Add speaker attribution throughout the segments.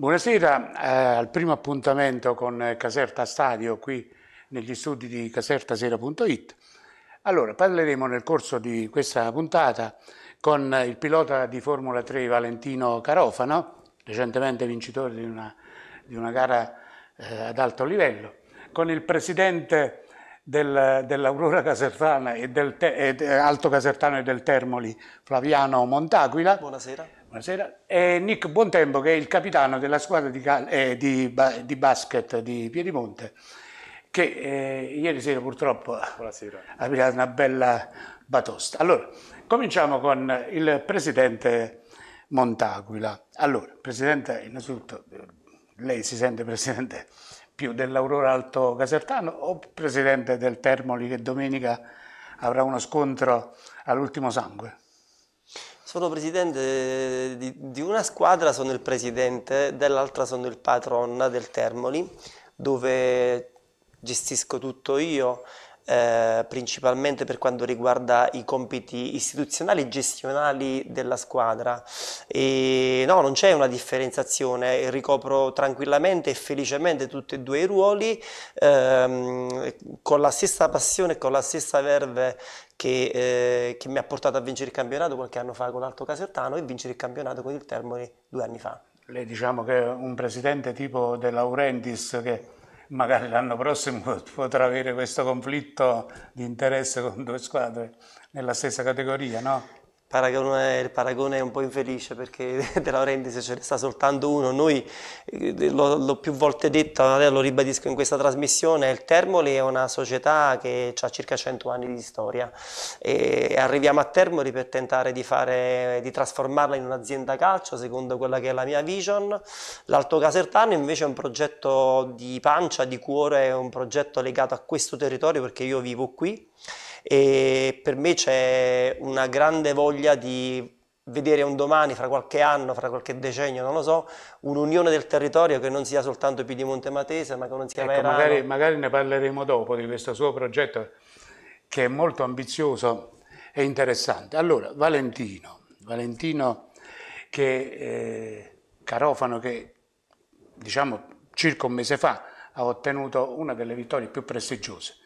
Speaker 1: Buonasera eh, al primo appuntamento con Caserta Stadio qui negli studi di casertasera.it. Allora, parleremo nel corso di questa puntata con il pilota di Formula 3 Valentino Carofano, recentemente vincitore di una, di una gara eh, ad alto livello, con il presidente del, dell'Aurora Casertana e del e, eh, Alto Casertano e del Termoli, Flaviano Montaquila. Buonasera Buonasera. E Nick Buontempo che è il capitano della squadra di, eh, di, di basket di Piedimonte che eh, ieri sera purtroppo ha pigliato una bella batosta. Allora, cominciamo con il presidente Montaguila. Allora, presidente, innanzitutto eh, lei si sente presidente più dell'Aurora Alto Casertano o presidente del Termoli che domenica avrà uno scontro all'ultimo sangue?
Speaker 2: sono presidente di, di una squadra, sono il presidente, dell'altra sono il patron del Termoli, dove gestisco tutto io, eh, principalmente per quanto riguarda i compiti istituzionali e gestionali della squadra. E, no, non c'è una differenziazione, ricopro tranquillamente e felicemente tutti e due i ruoli ehm, con la stessa passione e con la stessa verve che, eh, che, mi ha portato a vincere il campionato qualche anno fa con l'Alto Casertano e vincere il campionato con il Termoli due anni fa. Lei diciamo che è
Speaker 1: un presidente tipo De Laurentiis che magari l'anno prossimo potrà avere
Speaker 2: questo conflitto di interesse con due squadre nella stessa categoria, no? Paragone, il paragone è un po' infelice perché De Laurentiis ce ne sta soltanto uno. Noi, eh, l'ho più volte detto, lo ribadisco in questa trasmissione, il Termoli è una società che ha circa 100 anni di storia e arriviamo a Termoli per tentare di, fare, di trasformarla in un'azienda calcio secondo quella che è la mia vision. L'Alto Casertano invece è un progetto di pancia, di cuore, è un progetto legato a questo territorio perché io vivo qui e per me c'è una grande voglia di vedere un domani, fra qualche anno, fra qualche decennio, non lo so, un'unione del territorio che non sia soltanto Piedimonte Matese, ma che non sia ecco, magari,
Speaker 1: magari ne parleremo dopo di questo suo progetto che è molto ambizioso e interessante. Allora, Valentino, Valentino che, eh, Carofano che diciamo circa un mese fa ha ottenuto una delle vittorie più prestigiose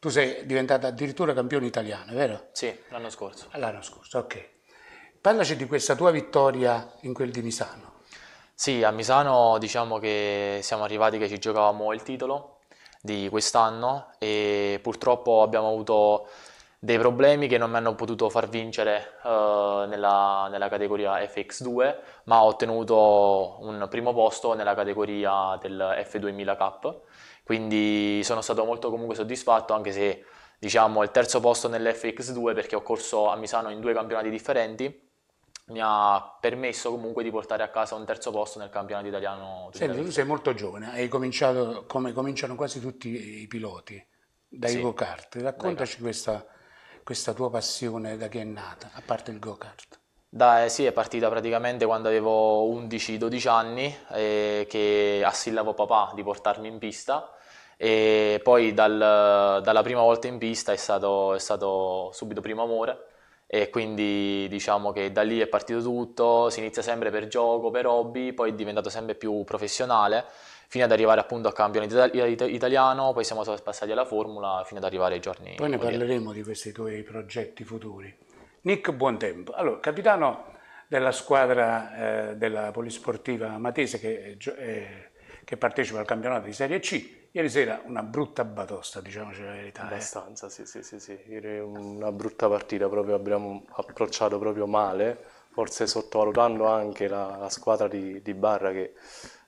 Speaker 1: tu sei diventata addirittura campione italiana, vero?
Speaker 3: Sì, l'anno scorso.
Speaker 1: L'anno scorso, ok. Parlaci di questa tua vittoria in quel di Misano.
Speaker 3: Sì, a Misano diciamo che siamo arrivati che ci giocavamo il titolo di quest'anno e purtroppo abbiamo avuto dei problemi che non mi hanno potuto far vincere eh, nella, nella, categoria FX2, ma ho ottenuto un primo posto nella categoria del F2000 Cup quindi sono stato molto comunque soddisfatto, anche se diciamo il terzo posto nell'FX2 perché ho corso a Misano in due campionati differenti mi ha permesso comunque di portare a casa un terzo posto nel campionato italiano. Senti, tu
Speaker 1: sei molto giovane, hai cominciato come cominciano quasi tutti i piloti, dai sì, go-kart. Raccontaci questa, questa, tua passione da che è nata, a parte il
Speaker 3: go-kart. Da, eh, sì, è partita praticamente quando avevo 11-12 anni, eh, che assillavo papà di portarmi in pista e poi dal, dalla prima volta in pista è stato, è stato subito primo amore e quindi diciamo che da lì è partito tutto, si inizia sempre per gioco, per hobby, poi è diventato sempre più professionale fino ad arrivare appunto al campionato italiano, poi siamo passati alla formula fino ad arrivare ai giorni. Poi ne
Speaker 1: parleremo di questi tuoi progetti futuri. Nick Buontempo, allora capitano della squadra eh, della polisportiva Matese che, eh, che partecipa al campionato di Serie C, Ieri sera una brutta batosta, diciamoci
Speaker 4: la verità. Eh. Abbastanza, eh. sì, sì, sì, sì. Ieri una brutta partita, proprio abbiamo approcciato proprio male, forse sottovalutando anche la, la squadra di, di, Barra che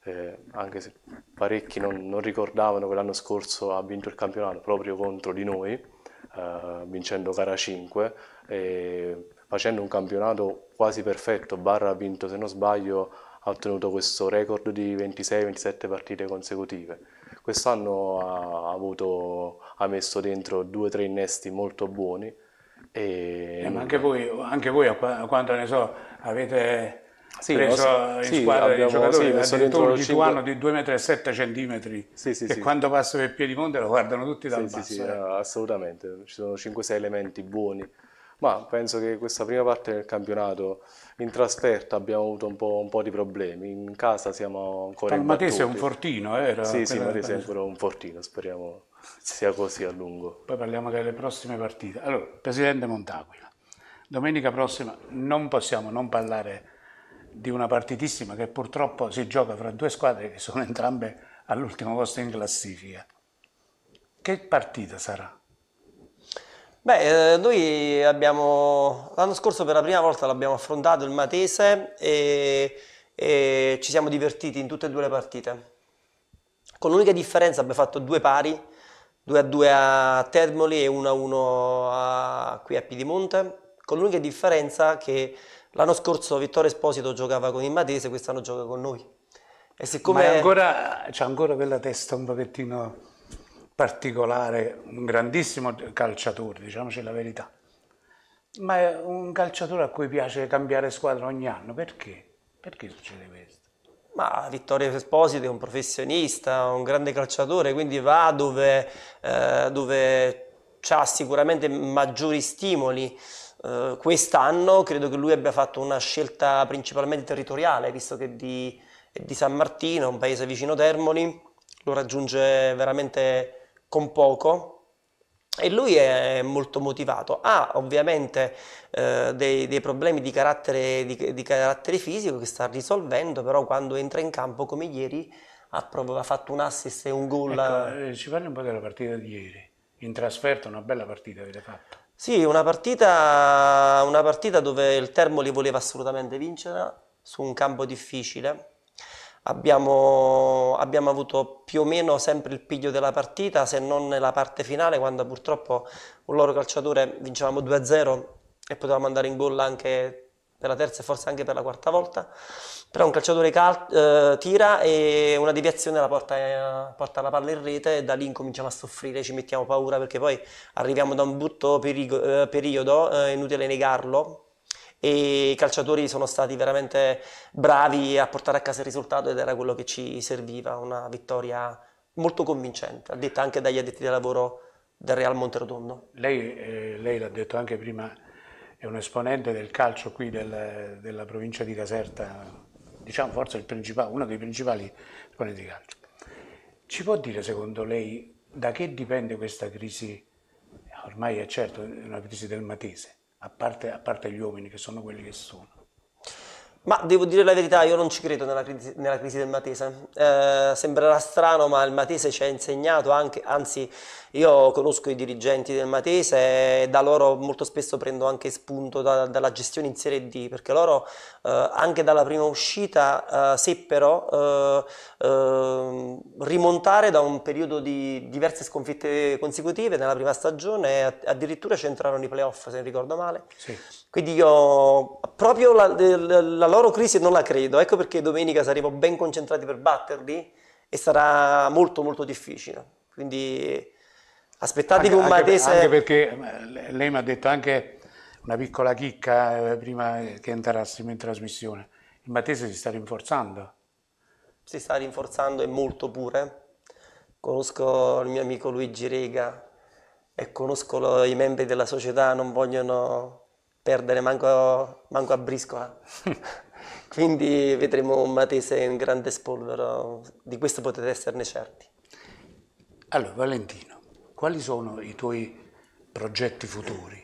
Speaker 4: eh, anche se parecchi non, non ricordavano che l'anno scorso ha vinto il campionato proprio contro di noi, eh, vincendo gara 5 e facendo un campionato quasi perfetto. Barra ha vinto, se non sbaglio, ha ottenuto questo record di 26-27 partite consecutive Quest'anno ha, avuto, ha messo dentro due o tre innesti molto buoni. E... Eh, ma anche voi, anche voi,
Speaker 1: a quanto ne so, avete sì, preso in sì, squadra abbiamo, giocatori sì, addirittura un lituano 5...
Speaker 4: di 2,7 centimetri. sì, sì, che sì. quando passa per Piedimonte lo guardano tutti dal sì, basso. Sì, eh. assolutamente, ci sono 5-6 elementi buoni ma penso che questa prima parte del campionato in trasferta abbiamo avuto un po', un po di problemi, in casa siamo ancora in Matese è un fortino, eh? Era sì, sì, Matese è ancora un fortino, speriamo sia così a lungo.
Speaker 1: Poi parliamo delle prossime partite. Allora, Presidente Montaquila, domenica prossima non possiamo non parlare di una partitissima che purtroppo si gioca fra due squadre che sono entrambe all'ultimo posto in classifica. Che partita sarà?
Speaker 2: Beh, eh, noi abbiamo, l'anno scorso per la prima volta l'abbiamo affrontato il Matese e, e, ci siamo divertiti in tutte e due le partite. Con l'unica differenza abbiamo fatto due pari, 2 a 2 a Termoli e 1 a 1 qui a Piedimonte, con l'unica differenza che l'anno scorso Vittorio Esposito giocava con il Matese, quest'anno gioca con noi. E siccome... Ma ancora,
Speaker 1: c'è ancora quella testa un pochettino particolare, un grandissimo calciatore, diciamoci la verità, ma è un calciatore a cui piace cambiare squadra ogni anno. Perché? Perché succede questo?
Speaker 2: Ma Vittorio Esposito è un professionista, un grande calciatore, quindi va dove, eh, dove ha sicuramente maggiori stimoli. Uh, quest'anno credo che lui abbia fatto una scelta principalmente territoriale, visto che di, è di San Martino, un paese vicino Termoli, lo raggiunge veramente con poco e lui è molto motivato. Ha ovviamente eh, dei, dei, problemi di carattere, di, di carattere, fisico che sta risolvendo, però quando entra in campo come ieri ha, proprio, ha fatto un assist e un gol. Ecco,
Speaker 1: eh, ci parli un po' della partita di ieri.
Speaker 2: In trasferta una bella partita avete fatto. Sì, una partita, una partita dove il Termoli voleva assolutamente vincere su un campo difficile Abbiamo, abbiamo, avuto più o meno sempre il piglio della partita, se non nella parte finale, quando purtroppo un loro calciatore vincevamo 2-0 e potevamo andare in gol anche per la terza e forse anche per la quarta volta. Però un calciatore cal eh, tira e una deviazione la porta, eh, porta, la palla in rete e da lì incominciamo a soffrire, ci mettiamo paura perché poi arriviamo da un brutto perigo, eh, periodo, è eh, inutile negarlo, e i calciatori sono stati veramente bravi a portare a casa il risultato ed era quello che ci serviva, una vittoria molto convincente, detta anche dagli addetti al lavoro del Real Monterotondo. Lei, eh, lei l'ha detto anche prima, è un esponente del
Speaker 1: calcio qui del, della provincia di Caserta, diciamo forse uno dei principali esponenti di calcio. Ci può dire secondo lei da che dipende questa crisi? Ormai è certo una crisi del Matese, a parte, a parte gli uomini che sono quelli che sono.
Speaker 2: Ma devo dire la verità, io non ci credo nella crisi, nella crisi del Matese. Eh, sembrerà strano, ma il Matese ci ha insegnato anche, anzi io conosco i dirigenti del Matese e da loro molto spesso prendo anche spunto da, dalla gestione in Serie D, perché loro eh, anche dalla prima uscita eh, seppero eh, ehm, rimontare da un periodo di diverse sconfitte consecutive nella prima stagione, addirittura c'entrarono i playoff se non ricordo male. Sì quindi io proprio la, la, loro crisi non la credo, ecco perché domenica saremo ben concentrati per batterli e sarà molto molto difficile. Quindi aspettatevi anche, un Matese... Anche perché eh,
Speaker 1: lei mi ha detto anche una piccola chicca eh, prima che entrassimo in trasmissione, il Matese si sta rinforzando.
Speaker 2: Si sta rinforzando e molto pure. Conosco il mio amico Luigi Rega e conosco i membri della società, non vogliono perdere manco, manco a briscola. Eh. Quindi vedremo un Matese in grande spolvero, di questo potete esserne certi.
Speaker 1: Allora, Valentino, quali sono i tuoi progetti futuri?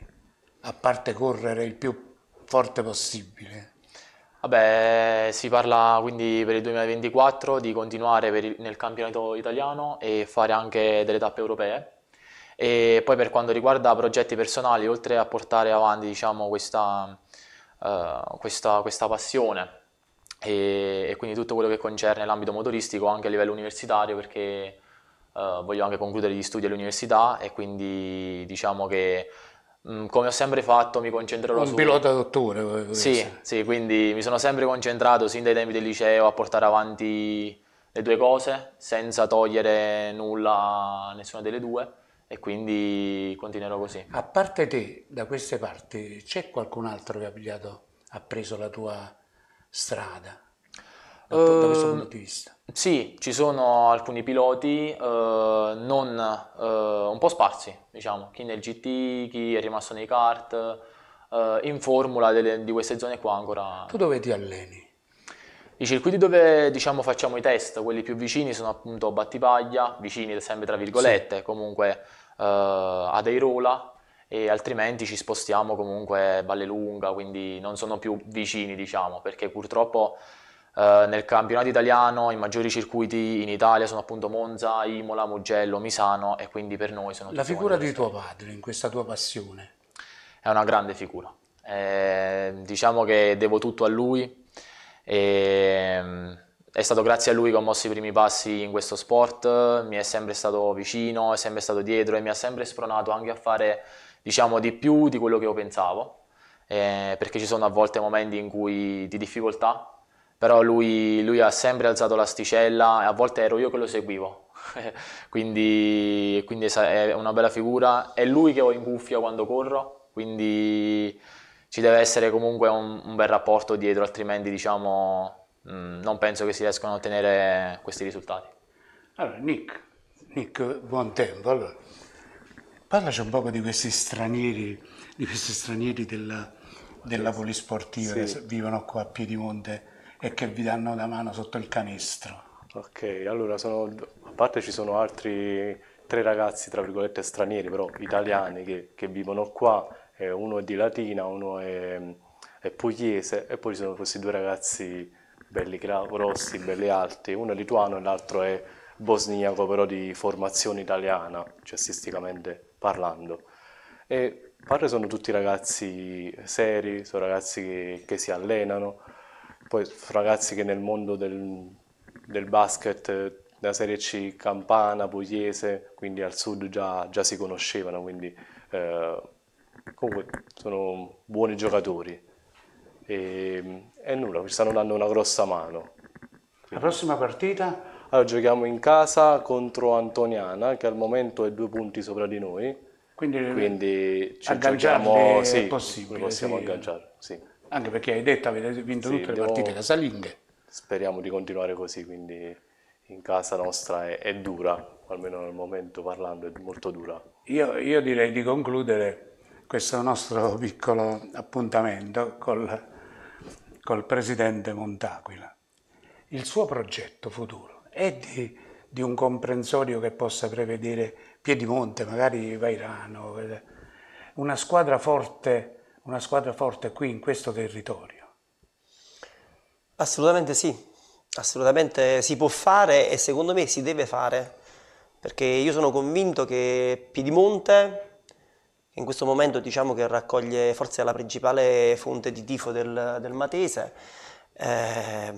Speaker 1: A parte correre il più forte possibile.
Speaker 3: Vabbè, si parla quindi per il 2024 di continuare il, nel campionato italiano e fare anche delle tappe europee e poi per quanto riguarda progetti personali, oltre a portare avanti diciamo, questa, uh, questa, questa, passione e, e, quindi tutto quello che concerne l'ambito motoristico anche a livello universitario, perché uh, voglio anche concludere gli studi all'università e quindi diciamo che mh, mm, come ho sempre fatto mi concentrerò un su... Un pilota
Speaker 1: dottore.
Speaker 3: Sì, sì, quindi mi sono sempre concentrato sin dai tempi del liceo a portare avanti le due cose senza togliere nulla a nessuna delle due e quindi continuerò così. A
Speaker 1: parte te, da queste parti, c'è qualcun altro che ha, pigliato, ha preso la tua strada?
Speaker 3: Da, uh, da questo punto di vista. Ehm, sì, ci sono alcuni piloti uh, non, uh, un po' sparsi, diciamo, chi nel GT, chi è rimasto nei kart, eh, in formula delle, di queste zone qua ancora. Tu dove ti alleni? I circuiti dove diciamo, facciamo i test, quelli più vicini, sono appunto Battipaglia, vicini sempre tra virgolette, sì. comunque eh, ad Airola e altrimenti ci spostiamo comunque Valle Lunga, quindi non sono più vicini diciamo, perché purtroppo eh, nel campionato italiano i maggiori circuiti in Italia sono appunto Monza, Imola, Mugello, Misano e quindi per noi sono... La
Speaker 4: figura
Speaker 1: di tuo padre in questa tua passione?
Speaker 3: È una grande figura, eh, diciamo che devo tutto a lui, e, ehm, è stato grazie a lui che ho mosso i primi passi in questo sport, mi è sempre stato vicino, è sempre stato dietro e mi ha sempre spronato anche a fare diciamo, di più di quello che io pensavo, eh, perché ci sono a volte momenti in cui di difficoltà, però lui, lui ha sempre alzato l'asticella e a volte ero io che lo seguivo, quindi, quindi è una bella figura, è lui che ho in cuffia quando corro, quindi ci deve essere comunque un, un bel rapporto dietro, altrimenti diciamo, mh, mm, non penso che si riescano a ottenere questi risultati.
Speaker 1: Allora, Nick, Nick buon tempo. Allora, parlaci un po' di questi stranieri, di questi stranieri della, della polisportiva sì. che vivono qua a Piedimonte e che vi danno una mano sotto il canestro.
Speaker 4: Ok, allora sono, a parte ci sono altri tre ragazzi, tra virgolette, stranieri, però italiani che, che vivono qua eh, uno è di Latina, uno è, è pugliese e poi ci sono questi due ragazzi belli grossi, belli alti, uno è lituano e l'altro è bosniaco però di formazione italiana, cestisticamente parlando. E pare sono tutti ragazzi seri, sono ragazzi che, che si allenano, poi ragazzi che nel mondo del, del basket della Serie C campana, pugliese, quindi al sud già, già si conoscevano, quindi eh, comunque sono buoni giocatori e, e nulla, quest'anno hanno una grossa mano. La prossima partita? Allora, giochiamo in casa contro Antoniana che al momento è due punti sopra di noi. Quindi, Quindi ci giochiamo, sì, possibile, possiamo sì. agganciare. Sì. Anche perché hai detto avete vinto sì, tutte le partite casalinghe. Speriamo di continuare così, quindi in casa nostra è, è dura, almeno al momento parlando è molto dura. Io,
Speaker 1: io direi di concludere questo nostro piccolo appuntamento col, col presidente Montaquila. Il suo progetto futuro è di, di un comprensorio che possa prevedere Piedimonte, magari Vairano, una squadra forte, una squadra forte qui in questo territorio.
Speaker 2: Assolutamente sì, assolutamente si può fare e secondo me si deve fare, perché io sono convinto che Piedimonte in questo momento diciamo che raccoglie forse la principale fonte di tifo del, del Matese, eh,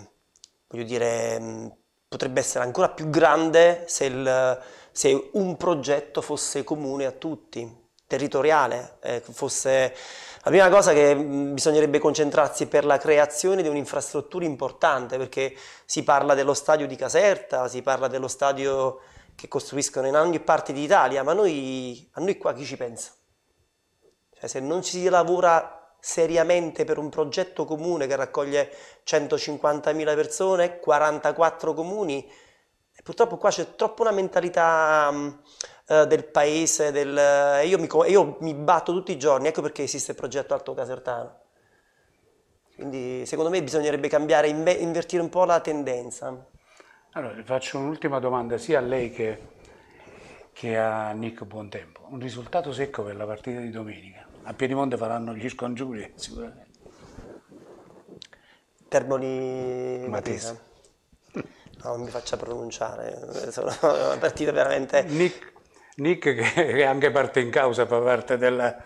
Speaker 2: voglio dire, mm, potrebbe essere ancora più grande se, il, se un progetto fosse comune a tutti, territoriale, eh, fosse... La prima cosa che mm, bisognerebbe concentrarsi è per la creazione di un'infrastruttura importante, perché si parla dello stadio di Caserta, si parla dello stadio che costruiscono in ogni parte d'Italia, ma noi, a noi qua chi ci pensa? Cioè, se non si lavora seriamente per un progetto comune che raccoglie 150.000 persone, 44 comuni, purtroppo qua c'è troppo una mentalità uh, del paese, del, uh, io, mi, io, mi, batto tutti i giorni, ecco perché esiste il progetto Alto Casertano. Quindi secondo me bisognerebbe cambiare, invertire un po' la tendenza.
Speaker 1: Allora, faccio un'ultima domanda sia a lei che, che a Nick Buontempo. Un risultato secco per la partita di domenica a Piedimonte faranno gli scongiuri
Speaker 2: sicuramente. Termoli Matese. No, non mi faccia pronunciare, sono
Speaker 1: una partita veramente... Nick, Nick che anche parte in causa, fa parte della,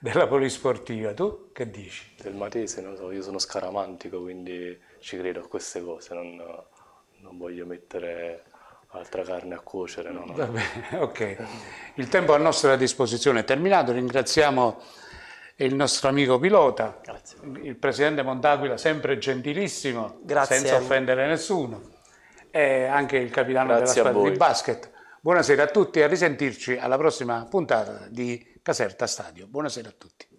Speaker 1: della polisportiva, tu che dici?
Speaker 4: Del Matese, non so, io sono scaramantico, quindi ci credo a queste cose, non, non voglio mettere altra carne a cuocere. No, no.
Speaker 1: Vabbè, ok, il tempo a nostra disposizione è terminato, ringraziamo il nostro amico pilota, Grazie. il presidente Montaquila, sempre gentilissimo, Grazie senza offendere nessuno, e anche il capitano Grazie della squadra di basket. Buonasera a tutti e a risentirci alla prossima puntata di Caserta Stadio. Buonasera a tutti.